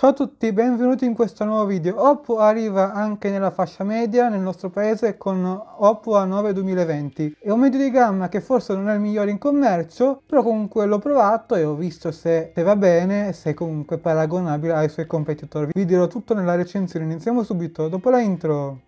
Ciao a tutti, benvenuti in questo nuovo video. Oppo arriva anche nella fascia media nel nostro paese con Oppo A9 2020. È un medio di gamma che forse non è il migliore in commercio, però comunque l'ho provato e ho visto se, se va bene, e se è comunque paragonabile ai suoi competitor. Vi dirò tutto nella recensione, iniziamo subito dopo la intro.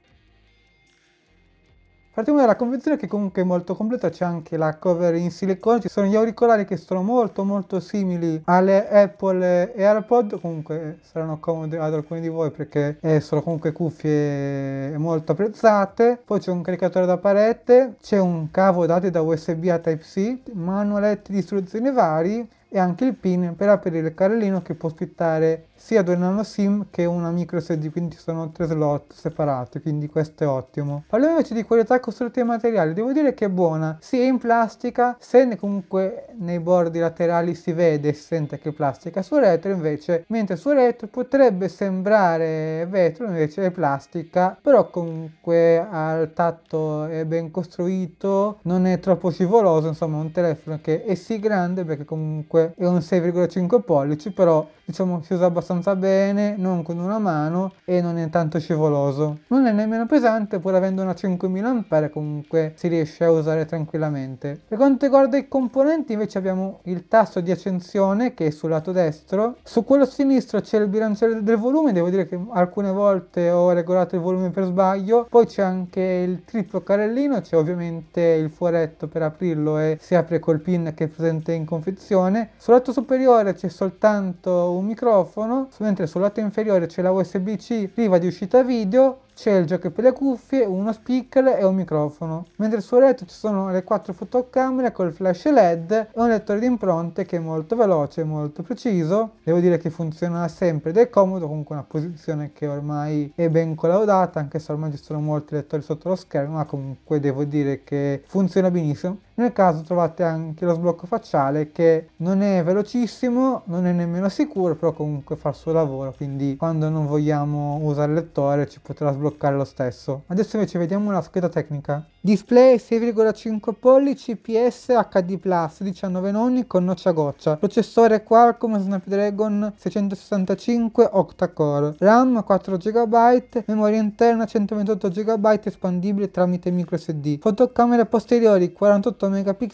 Partiamo dalla convenzione che comunque è molto completa, c'è anche la cover in silicone, ci sono gli auricolari che sono molto molto simili alle Apple e AirPod, comunque saranno comode ad alcuni di voi perché eh, sono comunque cuffie molto apprezzate. Poi c'è un caricatore da parete, c'è un cavo dati da USB a Type-C, manualetti di istruzioni vari e anche il pin per aprire il carrellino che può sfittare sia due nano sim che una micro SD quindi sono tre slot separati quindi questo è ottimo parliamo invece di qualità costruttiva dei materiali devo dire che è buona si è in plastica se comunque nei bordi laterali si vede e si sente che è plastica su retro invece mentre su retro potrebbe sembrare vetro invece è plastica però comunque al tatto è ben costruito non è troppo scivoloso insomma un telefono che è sì grande perché comunque e un 6,5 pollici, però diciamo si usa abbastanza bene, non con una mano e non è tanto scivoloso. Non è nemmeno pesante pur avendo una 5000A comunque si riesce a usare tranquillamente. Per quanto riguarda i componenti invece abbiamo il tasto di accensione che è sul lato destro. Su quello sinistro c'è il bilanciere del volume, devo dire che alcune volte ho regolato il volume per sbaglio. Poi c'è anche il triplo carellino, c'è ovviamente il fuoretto per aprirlo e si apre col pin che è presente in confezione. Sul lato superiore c'è soltanto un un microfono, mentre sul lato inferiore c'è la USB-C priva di uscita video c'è il gioco per le cuffie, uno speaker e un microfono. Mentre sul retro ci sono le quattro fotocamere col flash LED e un lettore di impronte che è molto veloce, molto preciso. Devo dire che funziona sempre ed è comodo, comunque una posizione che ormai è ben collaudata, anche se ormai ci sono molti lettori sotto lo schermo, ma comunque devo dire che funziona benissimo. Nel caso trovate anche lo sblocco facciale che non è velocissimo, non è nemmeno sicuro, però comunque fa il suo lavoro, quindi quando non vogliamo usare il lettore ci potrà sbloccare sbloccare lo stesso. Adesso invece vediamo la scheda tecnica. Display 6,5 pollici PS HD+, 19 nonni con noccia a goccia. Processore Qualcomm Snapdragon 665 octa-core. RAM 4 GB, memoria interna 128 GB espandibile tramite microSD. Fotocamere posteriori 48 MP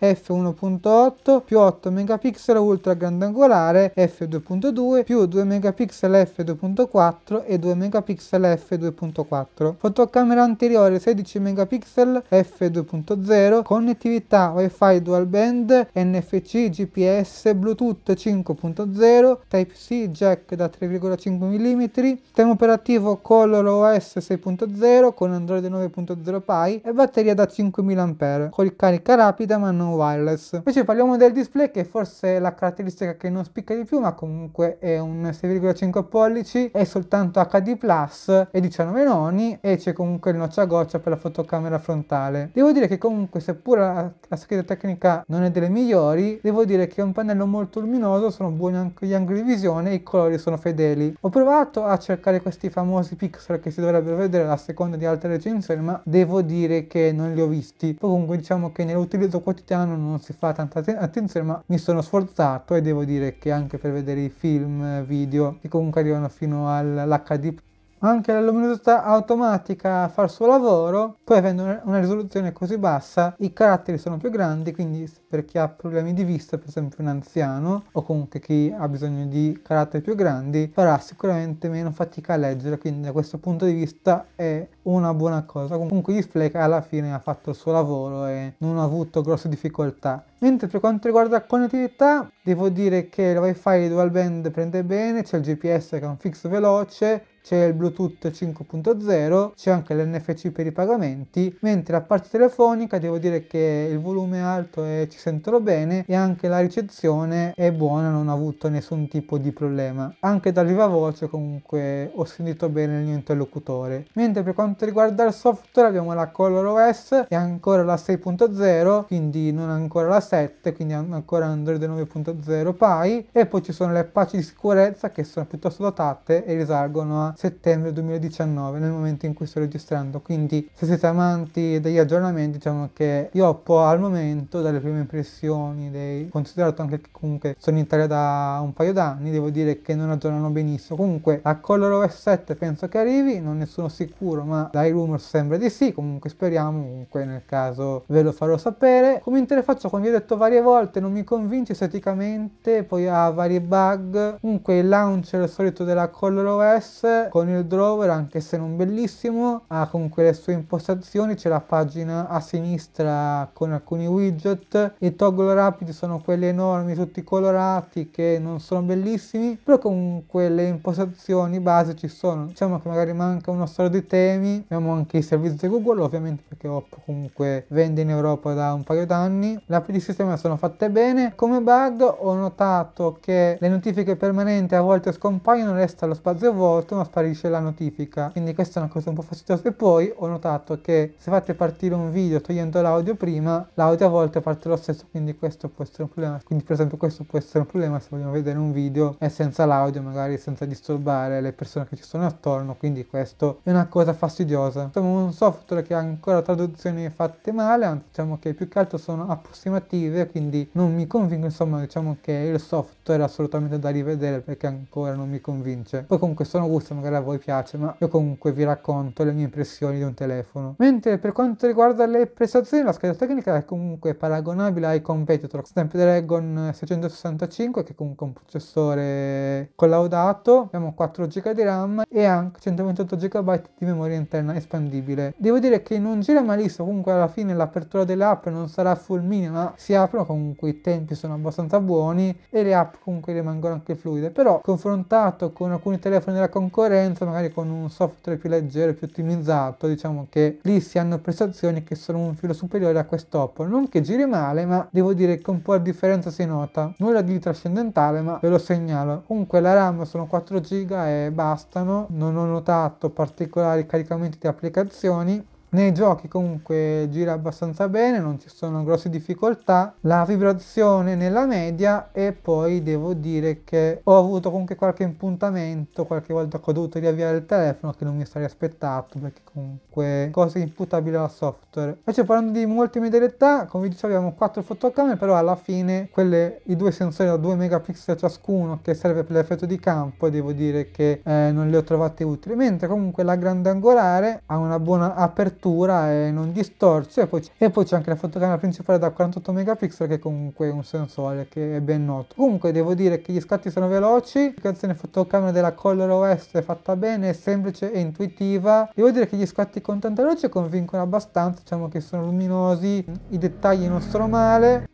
f1.8 più 8 MP ultra grandangolare f2.2 più 2 MP f2.4 e 2 MP f2.4. Fotocamera anteriore 16 MP pixel F2.0, connettività Wi-Fi dual band, NFC, GPS, Bluetooth 5.0, Type-C, jack da 3,5 mm, sistema operativo Color OS 6.0 con Android 9.0 Pi e batteria da 5000 Ah con carica rapida ma non wireless. Invece parliamo del display che forse è la caratteristica che non spicca di più ma comunque è un 6,5 pollici, è soltanto HD+, e 19 noni e c'è comunque il noccia goccia per la fotocamera frontale. Devo dire che comunque seppur la, la scheda tecnica non è delle migliori, devo dire che è un pannello molto luminoso, sono buoni anche gli angoli di visione e i colori sono fedeli. Ho provato a cercare questi famosi pixel che si dovrebbero vedere a seconda di altre recensioni, ma devo dire che non li ho visti. comunque diciamo che nell'utilizzo quotidiano non si fa tanta attenzione, ma mi sono sforzato e devo dire che anche per vedere i film, video, che comunque arrivano fino all'HD anche la luminosità automatica fa il suo lavoro, poi avendo una risoluzione così bassa i caratteri sono più grandi, quindi per chi ha problemi di vista, per esempio un anziano o comunque chi ha bisogno di caratteri più grandi, farà sicuramente meno fatica a leggere, quindi da questo punto di vista è una buona cosa. Comunque il Display alla fine ha fatto il suo lavoro e non ha avuto grosse difficoltà. Mentre per quanto riguarda la connettività, devo dire che il wifi dual band prende bene, c'è il GPS che è un fix veloce, c'è il Bluetooth 5.0, c'è anche l'NFC per i pagamenti, mentre la parte telefonica devo dire che il volume è alto e ci sentono bene e anche la ricezione è buona, non ho avuto nessun tipo di problema. Anche da viva voce comunque ho sentito bene il mio interlocutore. Mentre per quanto riguarda il software abbiamo la Color OS e ancora la 6.0, quindi non ancora la 7, quindi ancora Android 9.0 Pi e poi ci sono le patch di sicurezza che sono piuttosto dotate e risalgono a settembre 2019 nel momento in cui sto registrando quindi se siete amanti degli aggiornamenti diciamo che io oppo al momento dalle prime impressioni dei considerato anche che comunque sono in Italia da un paio d'anni devo dire che non aggiornano benissimo comunque la a ColorOS 7 penso che arrivi non ne sono sicuro ma dai rumor sembra di sì comunque speriamo comunque nel caso ve lo farò sapere come interfaccia come vi ho detto varie volte non mi convince esteticamente poi ha vari bug comunque il launcher solito della ColorOS con il drover anche se non bellissimo ha comunque le sue impostazioni c'è la pagina a sinistra con alcuni widget i toggle rapidi sono quelli enormi tutti colorati che non sono bellissimi però comunque le impostazioni base ci sono diciamo che magari manca uno stato di temi abbiamo anche i servizi di Google ovviamente perché Oppo comunque vende in Europa da un paio d'anni le app di sistema sono fatte bene come bug ho notato che le notifiche permanenti a volte scompaiono resta lo spazio vuoto ma apparisce la notifica quindi questa è una cosa un po' fastidiosa e poi ho notato che se fate partire un video togliendo l'audio prima l'audio a volte parte lo stesso quindi questo può essere un problema quindi per esempio questo può essere un problema se vogliamo vedere un video e senza l'audio magari senza disturbare le persone che ci sono attorno quindi questo è una cosa fastidiosa insomma un software che ha ancora traduzioni fatte male diciamo che più che altro sono approssimative quindi non mi convinco insomma diciamo che il software è assolutamente da rivedere perché ancora non mi convince poi comunque sono gusti magari a voi piace, ma io comunque vi racconto le mie impressioni di un telefono. Mentre per quanto riguarda le prestazioni, la scheda tecnica è comunque paragonabile ai competitor, Snapdragon 665 che è comunque un processore collaudato, abbiamo 4 GB di RAM e anche 128 GB di memoria interna espandibile. Devo dire che non gira malissimo, comunque alla fine l'apertura delle app non sarà fulminea, ma si aprono comunque i tempi sono abbastanza buoni e le app comunque rimangono anche fluide, però confrontato con alcuni telefoni della concorrenza differenza magari con un software più leggero, più ottimizzato, diciamo che lì si hanno prestazioni che sono un filo superiore a quest'Oppo. Non che giri male, ma devo dire che un po' di differenza si nota. Nulla di trascendentale, ma ve lo segnalo. Comunque la RAM sono 4 GB e bastano, non ho notato particolari caricamenti di applicazioni nei giochi comunque gira abbastanza bene, non ci sono grosse difficoltà, la vibrazione nella media e poi devo dire che ho avuto comunque qualche impuntamento, qualche volta che ho dovuto riavviare il telefono che non mi sarei aspettato perché comunque cose imputabili al software. Invece parlando di multimedialità, come dicevo abbiamo quattro fotocamere, però alla fine quelle, i due sensori da 2 megapixel ciascuno che serve per l'effetto di campo devo dire che eh, non le ho trovate utili, mentre comunque la grande angolare ha una buona apertura apertura e non distorce e poi, e poi c'è anche la fotocamera principale da 48 megapixel che è comunque un sensore che è ben noto comunque devo dire che gli scatti sono veloci l'applicazione fotocamera della Color OS è fatta bene è semplice e intuitiva devo dire che gli scatti con tanta luce convincono abbastanza diciamo che sono luminosi i dettagli non sono male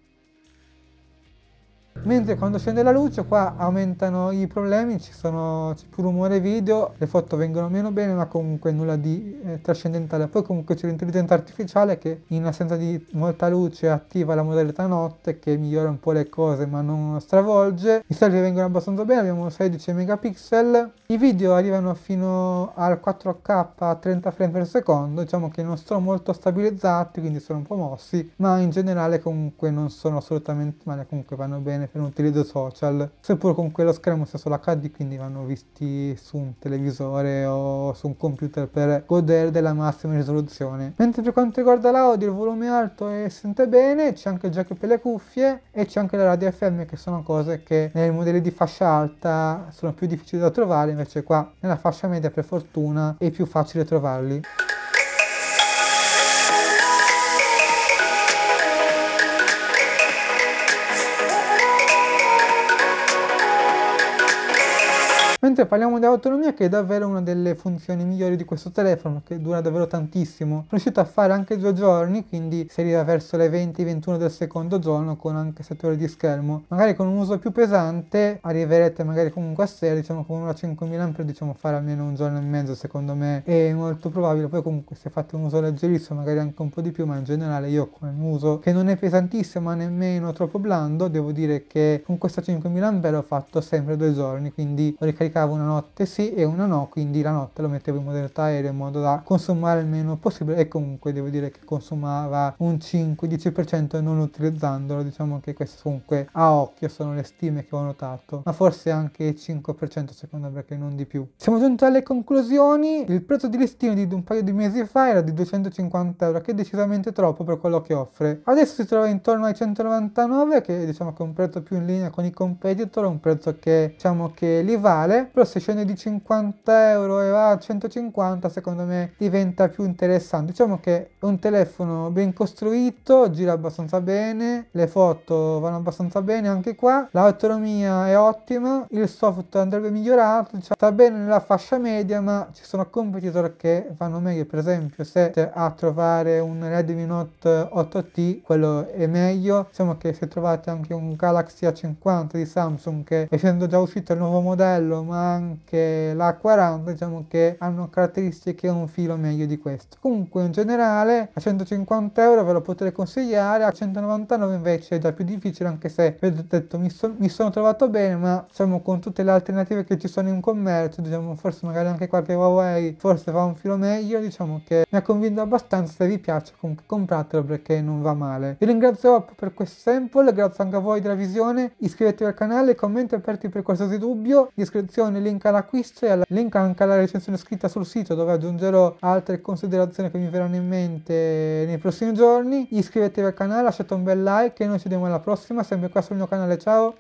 Mentre quando scende la luce qua aumentano i problemi, ci sono, c'è più rumore video, le foto vengono meno bene ma comunque nulla di eh, trascendentale. Poi comunque c'è l'intelligenza artificiale che in assenza di molta luce attiva la modalità notte che migliora un po' le cose ma non stravolge. I selfie vengono abbastanza bene, abbiamo 16 megapixel. I video arrivano fino al 4K a 30 frame per secondo, diciamo che non sono molto stabilizzati quindi sono un po' mossi ma in generale comunque non sono assolutamente male, comunque vanno bene per un utilizzo social, seppur con quello schermo sia solo HD, quindi vanno visti su un televisore o su un computer per godere della massima risoluzione. Mentre per quanto riguarda l'audio, il volume alto e sente bene, c'è anche il jack per le cuffie e c'è anche la radio FM che sono cose che nei modelli di fascia alta sono più difficili da trovare, invece qua nella fascia media per fortuna è più facile trovarli. Mentre parliamo dell'autonomia che è davvero una delle funzioni migliori di questo telefono che dura davvero tantissimo. Sono riuscito a fare anche due giorni quindi si arriva verso le 20-21 del secondo giorno con anche 7 ore di schermo. Magari con un uso più pesante arriverete magari comunque a sera, diciamo con una 5000 ampere diciamo fare almeno un giorno e mezzo secondo me è molto probabile. Poi comunque se fate un uso leggerissimo magari anche un po' di più ma in generale io con un uso che non è pesantissimo ma nemmeno troppo blando devo dire che con questa 5000 ampere ho fatto sempre due giorni quindi ho ricaricato caricavo una notte sì e una no, quindi la notte lo mettevo in modalità aereo in modo da consumare il meno possibile e comunque devo dire che consumava un 5-10% non utilizzandolo, diciamo che questo comunque a occhio sono le stime che ho notato, ma forse anche il 5% secondo me perché non di più. Siamo giunti alle conclusioni, il prezzo di listino di un paio di mesi fa era di 250 euro che è decisamente troppo per quello che offre, adesso si trova intorno ai 199 che diciamo che è un prezzo più in linea con i competitor, un prezzo che diciamo che li vale male, però se scende di 50 euro e va a 150 secondo me diventa più interessante. Diciamo che è un telefono ben costruito, gira abbastanza bene, le foto vanno abbastanza bene anche qua, l'autonomia è ottima, il software andrebbe migliorato, diciamo, sta bene nella fascia media ma ci sono competitor che fanno meglio, per esempio se a trovare un Redmi Note 8T quello è meglio, diciamo che se trovate anche un Galaxy A50 di Samsung che essendo già uscito il nuovo modello ma anche la 40 diciamo che hanno caratteristiche un filo meglio di questo comunque in generale a 150 euro ve lo potrei consigliare a 199 invece è già più difficile anche se vi ho detto mi, so, mi sono trovato bene ma diciamo con tutte le alternative che ci sono in commercio diciamo forse magari anche qualche Huawei forse fa un filo meglio diciamo che mi ha convinto abbastanza se vi piace comunque compratelo perché non va male vi ringrazio per questo sample grazie anche a voi della visione iscrivetevi al canale commenti aperti per qualsiasi dubbio iscrivetevi descrizione, link all'acquisto e al link anche alla recensione scritta sul sito dove aggiungerò altre considerazioni che mi verranno in mente nei prossimi giorni. Iscrivetevi al canale, lasciate un bel like e noi ci vediamo alla prossima, sempre qua sul mio canale, ciao!